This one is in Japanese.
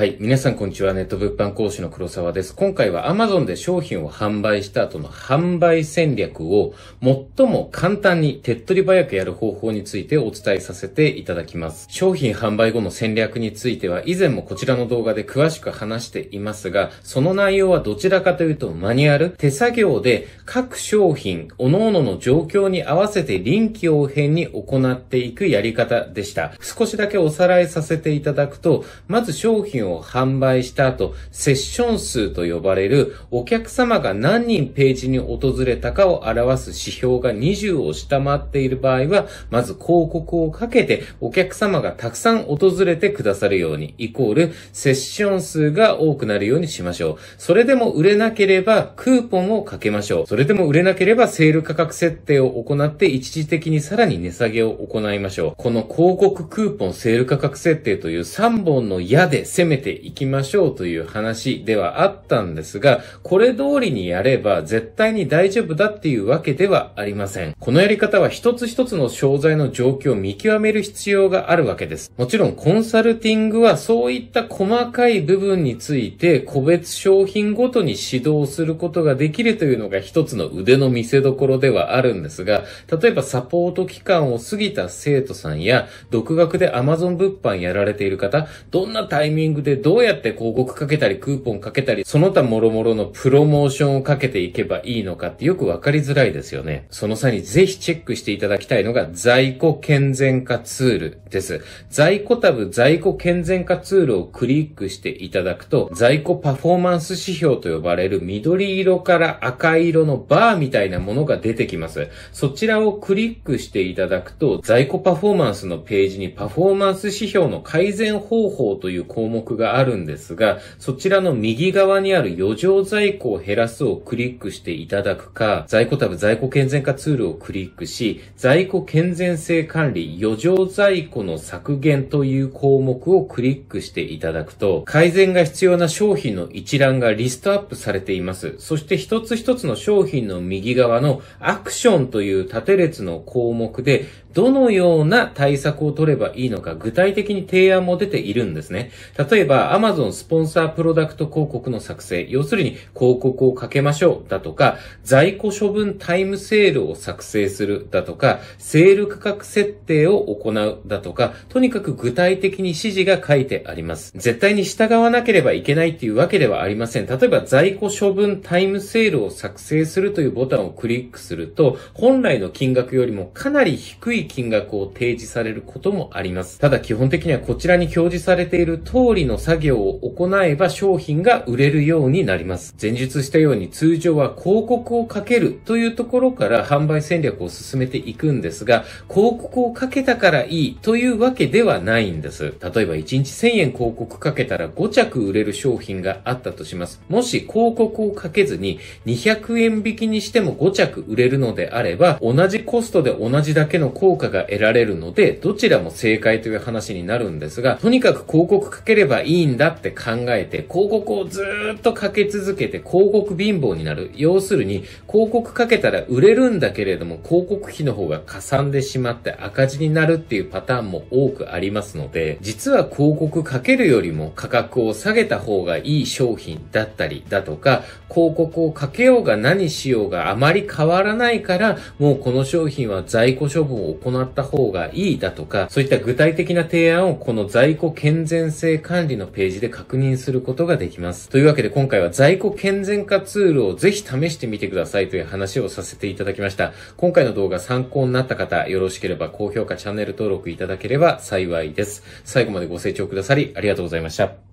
はい。皆さんこんにちは。ネット物販講師の黒沢です。今回は Amazon で商品を販売した後の販売戦略を最も簡単に手っ取り早くやる方法についてお伝えさせていただきます。商品販売後の戦略については以前もこちらの動画で詳しく話していますが、その内容はどちらかというとマニュアル、手作業で各商品、各々の状況に合わせて臨機応変に行っていくやり方でした。少しだけおさらいさせていただくと、まず商品をを販売した後、セッション数と呼ばれるお客様が何人ページに訪れたかを表す指標が20を下回っている場合は、まず広告をかけてお客様がたくさん訪れてくださるように、イコールセッション数が多くなるようにしましょう。それでも売れなければクーポンをかけましょう。それでも売れなければセール価格設定を行って一時的にさらに値下げを行いましょう。この広告クーポンセール価格設定という3本の矢で攻めめていきましょうという話ではあったんですが、これ通りにやれば絶対に大丈夫だっていうわけではありません。このやり方は一つ一つの商材の状況を見極める必要があるわけです。もちろんコンサルティングはそういった細かい部分について個別商品ごとに指導することができるというのが一つの腕の見せ所ではあるんですが、例えばサポート期間を過ぎた生徒さんや独学で Amazon 物販やられている方、どんなタイミングでどうやって広告かけたり、クーポンかけたり、その他諸々のプロモーションをかけていけばいいのかってよくわかりづらいですよね。その際にぜひチェックしていただきたいのが、在庫健全化ツールです。在庫タブ、在庫健全化ツールをクリックしていただくと、在庫パフォーマンス指標と呼ばれる緑色から赤色のバーみたいなものが出てきます。そちらをクリックしていただくと、在庫パフォーマンスのページにパフォーマンス指標の改善方法という項目があるんですが、そちらの右側にある余剰在庫を減らすをクリックしていただくか、在庫タブ在庫健全化ツールをクリックし、在庫健全性管理余剰在庫の削減という項目をクリックしていただくと、改善が必要な商品の一覧がリストアップされています。そして一つ一つの商品の右側のアクションという縦列の項目で、どのような対策を取ればいいのか具体的に提案も出ているんですね。例え例えば Amazon スポンサープロダクト広告の作成、要するに広告をかけましょうだとか、在庫処分タイムセールを作成するだとか、セール価格設定を行うだとか、とにかく具体的に指示が書いてあります。絶対に従わなければいけないっていうわけではありません。例えば在庫処分タイムセールを作成するというボタンをクリックすると、本来の金額よりもかなり低い金額を提示されることもあります。ただ基本的にはこちらに表示されている通りのの作業を行えば商品が売れるようになります。前述したように通常は広告をかけるというところから販売戦略を進めていくんですが、広告をかけたからいいというわけではないんです。例えば1日1000円広告かけたら5着売れる商品があったとします。もし広告をかけずに200円引きにしても5着売れるのであれば、同じコストで同じだけの効果が得られるので、どちらも正解という話になるんですが、とにかく広告かければいいんだって考えて、広告をずっとかけ続けて広告貧乏になる。要するに、広告かけたら売れるんだけれども、広告費の方がかさんでしまって赤字になるっていうパターンも多くありますので、実は広告かけるよりも価格を下げた方がいい商品だったりだとか、広告をかけようが何しようがあまり変わらないから、もうこの商品は在庫処分を行った方がいいだとか、そういった具体的な提案をこの在庫健全性管理理のページで確認することができます。というわけで今回は在庫健全化ツールをぜひ試してみてくださいという話をさせていただきました。今回の動画参考になった方、よろしければ高評価、チャンネル登録いただければ幸いです。最後までご清聴くださりありがとうございました。